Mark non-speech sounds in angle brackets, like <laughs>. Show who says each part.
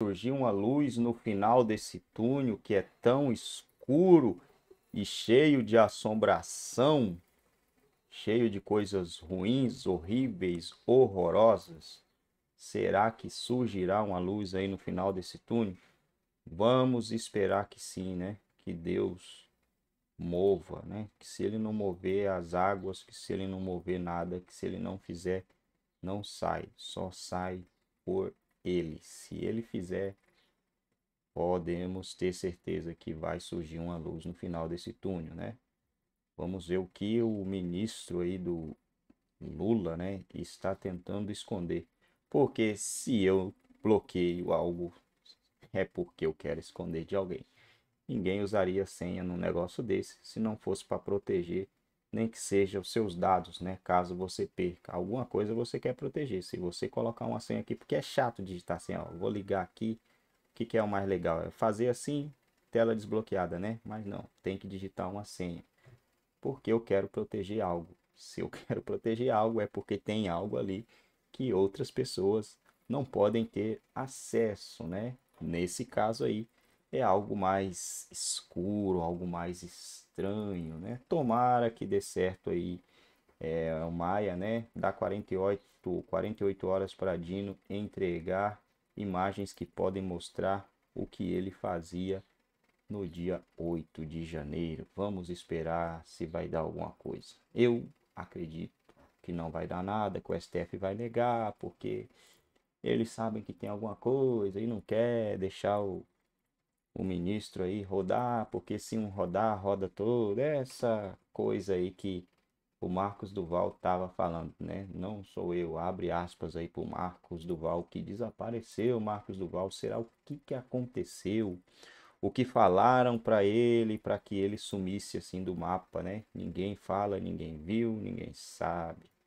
Speaker 1: surgir uma luz no final desse túnel que é tão escuro e cheio de assombração, cheio de coisas ruins, horríveis, horrorosas? Será que surgirá uma luz aí no final desse túnel? Vamos esperar que sim, né? Que Deus mova, né? Que se ele não mover as águas, que se ele não mover nada, que se ele não fizer, não sai, só sai por ele. Se ele fizer, podemos ter certeza que vai surgir uma luz no final desse túnel, né? Vamos ver o que o ministro aí do Lula, né, está tentando esconder. Porque se eu bloqueio algo, é porque eu quero esconder de alguém. Ninguém usaria senha num negócio desse se não fosse para proteger nem que seja os seus dados, né? Caso você perca alguma coisa, você quer proteger. Se você colocar uma senha aqui, porque é chato digitar assim, ó, vou ligar aqui. O que, que é o mais legal? É fazer assim, tela desbloqueada, né? Mas não, tem que digitar uma senha. Porque eu quero proteger algo. Se eu <laughs> quero proteger algo, é porque tem algo ali que outras pessoas não podem ter acesso, né? Nesse caso aí, é algo mais escuro, algo mais estranho, né? Tomara que dê certo aí é, o Maia, né? Dá 48, 48 horas para Dino entregar imagens que podem mostrar o que ele fazia no dia 8 de janeiro. Vamos esperar se vai dar alguma coisa. Eu acredito que não vai dar nada, que o STF vai negar, porque eles sabem que tem alguma coisa e não quer deixar o o ministro aí rodar, porque se um rodar, roda toda essa coisa aí que o Marcos Duval estava falando, né? Não sou eu, abre aspas aí para o Marcos Duval que desapareceu, Marcos Duval, será o que, que aconteceu? O que falaram para ele para que ele sumisse assim do mapa, né? Ninguém fala, ninguém viu, ninguém sabe.